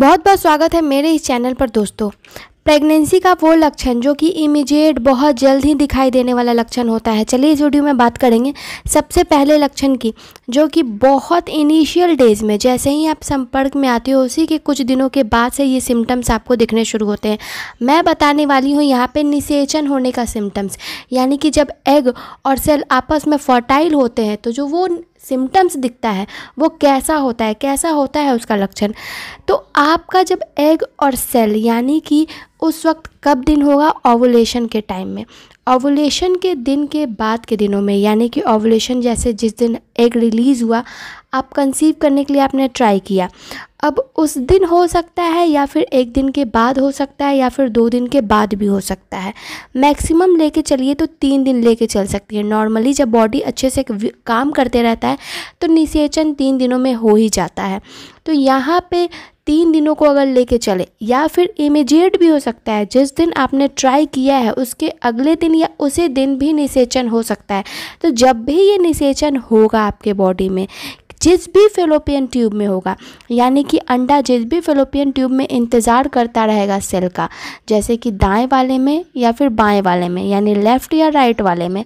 बहुत बहुत स्वागत है मेरे इस चैनल पर दोस्तों प्रेगनेंसी का वो लक्षण जो कि इमीडिएट बहुत जल्द ही दिखाई देने वाला लक्षण होता है चलिए इस वीडियो में बात करेंगे सबसे पहले लक्षण की जो कि बहुत इनिशियल डेज में जैसे ही आप संपर्क में आते हो उसी के कुछ दिनों के बाद से ये सिम्टम्स आपको दिखने शुरू होते हैं मैं बताने वाली हूँ यहाँ पर निषेचन होने का सिम्टम्स यानी कि जब एग और सेल आपस में फर्टाइल होते हैं तो जो वो सिम्टम्स दिखता है वो कैसा होता है कैसा होता है उसका लक्षण तो आपका जब एग और सेल यानी कि उस वक्त कब दिन होगा ओवुलेशन के टाइम में ओवुलेशन के दिन के बाद के दिनों में यानी कि ओवुलेशन जैसे जिस दिन एग रिलीज़ हुआ आप कंसीव करने के लिए आपने ट्राई किया अब उस दिन हो सकता है या फिर एक दिन के बाद हो सकता है या फिर दो दिन के बाद भी हो सकता है मैक्सिमम लेके चलिए तो तीन दिन लेके चल सकती है नॉर्मली जब बॉडी अच्छे से काम करते रहता है तो निषेचन तीन दिनों में हो ही जाता है तो यहाँ पे तीन दिनों को अगर लेके चले या फिर इमीजिएट भी हो सकता है जिस दिन आपने ट्राई किया है उसके अगले दिन या उसी दिन भी निषेचन हो सकता है तो जब भी ये निषेचन होगा आपके बॉडी में जिस भी फेलोपियन ट्यूब में होगा यानी कि अंडा जिस भी फेलोपियन ट्यूब में इंतज़ार करता रहेगा सेल का जैसे कि दाएं वाले में या फिर बाएं वाले में यानी लेफ़्ट या राइट वाले में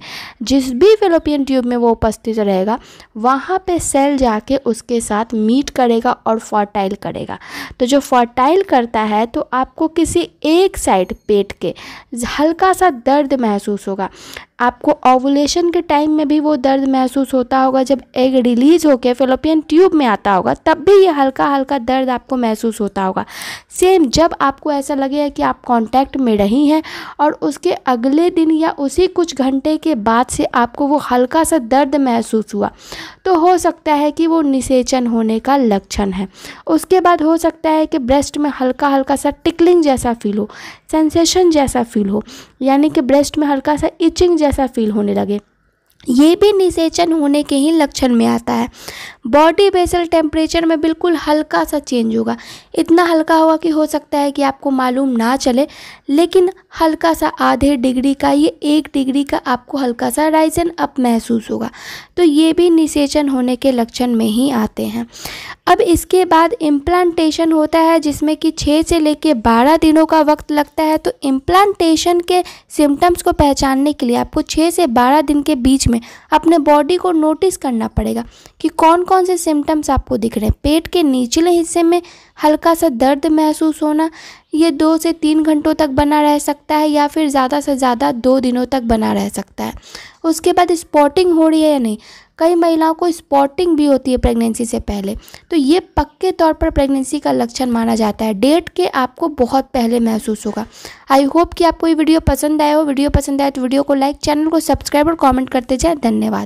जिस भी फेलोपियन ट्यूब में वो उपस्थित रहेगा वहाँ पर सेल जाके उसके साथ मीट करेगा और फर्टाइल करेगा तो जो फर्टाइल करता है तो आपको किसी एक साइड पेट के हल्का सा दर्द महसूस होगा आपको ओवुलेशन के टाइम में भी वो दर्द महसूस होता होगा जब एग रिलीज होकर फिलोपियन ट्यूब में आता होगा तब भी ये हल्का हल्का दर्द आपको महसूस होता होगा सेम जब आपको ऐसा लगेगा कि आप कांटेक्ट में रही हैं और उसके अगले दिन या उसी कुछ घंटे के बाद से आपको वो हल्का सा दर्द महसूस हुआ तो हो सकता है कि वो निषेचन होने का लक्षण है उसके बाद हो सकता है कि ब्रेस्ट में हल्का हल्का सा टिकलिंग जैसा फील हो सेंसेशन जैसा फील हो यानी कि ब्रेस्ट में हल्का सा इचिंग जैसा ऐसा फील होने लगे ये भी निषेचन होने के ही लक्षण में आता है बॉडी बेसल टेम्परेचर में बिल्कुल हल्का सा चेंज होगा इतना हल्का होगा कि हो सकता है कि आपको मालूम ना चले लेकिन हल्का सा आधे डिग्री का ये एक डिग्री का आपको हल्का सा राइज एंड अप महसूस होगा तो ये भी निषेचन होने के लक्षण में ही आते हैं अब इसके बाद इम्प्लांटेशन होता है जिसमें कि छः से लेके बारह दिनों का वक्त लगता है तो इम्प्लांटेशन के सिम्टम्स को पहचानने के लिए आपको छः से बारह दिन के बीच में अपने बॉडी को नोटिस करना पड़ेगा कि कौन कौन से सिम्टम्स आपको दिख रहे हैं पेट के निचले हिस्से में हल्का सा दर्द महसूस होना ये दो से तीन घंटों तक बना रह सकता है या फिर ज़्यादा से ज़्यादा दो दिनों तक बना रह सकता है उसके बाद स्पॉटिंग हो रही है या नहीं कई महिलाओं को स्पॉटिंग भी होती है प्रेगनेंसी से पहले तो ये पक्के तौर पर प्रेगनेंसी का लक्षण माना जाता है डेट के आपको बहुत पहले महसूस होगा आई होप कि आपको ये वीडियो पसंद आया हो वीडियो पसंद आया तो वीडियो को लाइक चैनल को सब्सक्राइब और कॉमेंट करते जाए धन्यवाद